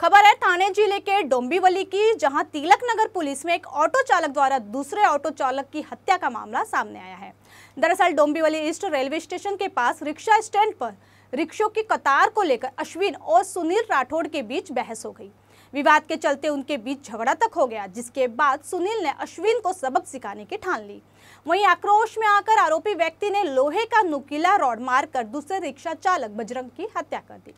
खबर है थाने जिले के डोंबिवली की जहां तिलक नगर पुलिस में एक ऑटो चालक द्वारा दूसरे ऑटो चालक की हत्या का मामला सामने आया है दरअसल डोंबिवली ईस्ट रेलवे स्टेशन के पास रिक्शा स्टैंड पर रिक्शों की कतार को लेकर अश्विन और सुनील राठौड़ के बीच बहस हो गई विवाद के चलते उनके बीच झगड़ा तक हो गया जिसके बाद सुनील ने अश्विन को सबक सिखाने की ठान ली वहीं आक्रोश में आकर आरोपी व्यक्ति ने लोहे का नुकीला रॉड मारकर दूसरे रिक्शा चालक बजरंग की हत्या कर दी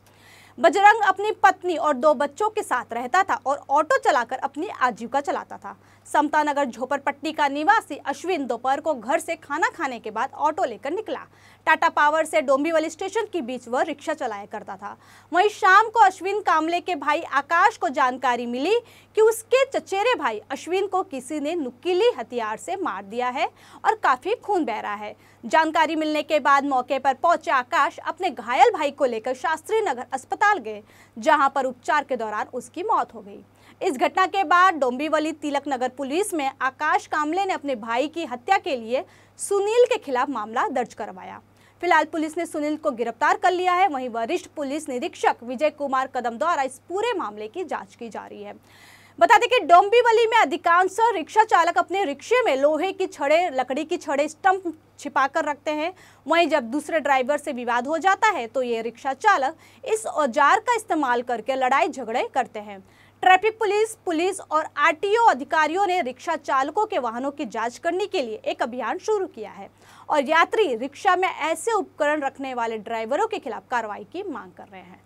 बजरंग अपनी पत्नी और दो बच्चों के साथ रहता था और ऑटो चलाकर अपनी आजीविका चलाता था समता नगर झोपड़पट्टी का निवासी अश्विन दोपहर को घर से खाना खाने के बाद ऑटो लेकर निकला टाटा पावर से डोंबिवली स्टेशन के बीच वह रिक्शा चलाया करता था वहीं शाम को अश्विन कामले के भाई आकाश को जानकारी मिली कि उसके चचेरे भाई अश्विन को किसी ने नुकीली हथियार से मार दिया है और काफ़ी खून बह रहा है जानकारी मिलने के बाद मौके पर पहुंचे आकाश अपने घायल भाई को लेकर शास्त्री नगर अस्पताल अस्पताल गए जहां पर उपचार के दौरान उसकी मौत हो गई इस घटना के बाद डोंबीवली तिलक नगर पुलिस में आकाश कामले ने अपने भाई की हत्या के लिए सुनील के खिलाफ मामला दर्ज करवाया फिलहाल पुलिस ने सुनील को गिरफ्तार कर लिया है वहीं वरिष्ठ पुलिस निरीक्षक विजय कुमार कदम द्वारा इस पूरे मामले की जांच की जा रही है बता दें कि डोंबीवली में अधिकांश रिक्शा चालक अपने रिक्शे में लोहे की छड़े लकड़ी की छड़े स्टंप छिपा कर रखते हैं वहीं जब दूसरे ड्राइवर से विवाद हो जाता है तो ये रिक्शा चालक इस औजार का इस्तेमाल करके लड़ाई झगड़े करते हैं ट्रैफिक पुलिस पुलिस और आरटीओ अधिकारियों ने रिक्शा चालकों के वाहनों की जांच करने के लिए एक अभियान शुरू किया है और यात्री रिक्शा में ऐसे उपकरण रखने वाले ड्राइवरों के खिलाफ कार्रवाई की मांग कर रहे हैं